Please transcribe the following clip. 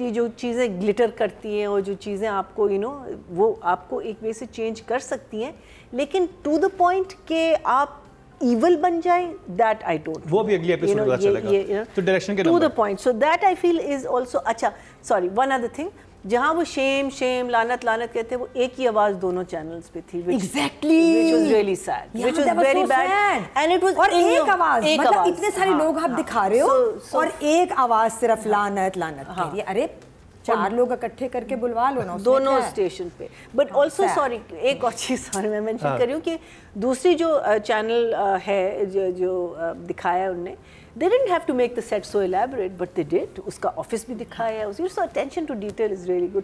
ये जो चीज़ें ग्लिटर करती हैं और जो चीज़ें आपको यू नो वो आपको एक वे से चेंज कर सकती हैं लेकिन टू द पॉइंट के आप ईवल बन जाए दैट आई डोंट वो भी अगली एपिसोड में चलेगा तो डायरेक्शन के to the point so that I feel is also अच्छा सॉरी वन अदर थिंग जहाँ वो शेम शेम लानत लानत कहते वो एक ही आवाज दोनों चैनल्स पे थी which, exactly. which was really sad, yeah, which was very so bad, sad. and it was और एक, एक आवाज एक मतलब आवाज, इतने सारे हाँ, लोग आप हाँ, दिखा रहे हो so, so, और एक आवाज सिर्फ हाँ. लानत लानत हाँ, अरे चार लोग इकट्ठे करके बुलवा लो ना दोनों स्टेशन पे बट ऑल्सो सॉरी एक और चीज़ सॉरी मैं मैंशन हाँ। करी हूँ कि दूसरी जो चैनल है जो, जो दिखाया उनने they didn't have to make the set so elaborate but they did उसका ऑफिस भी दिखाया है उसी so attention to detail is really good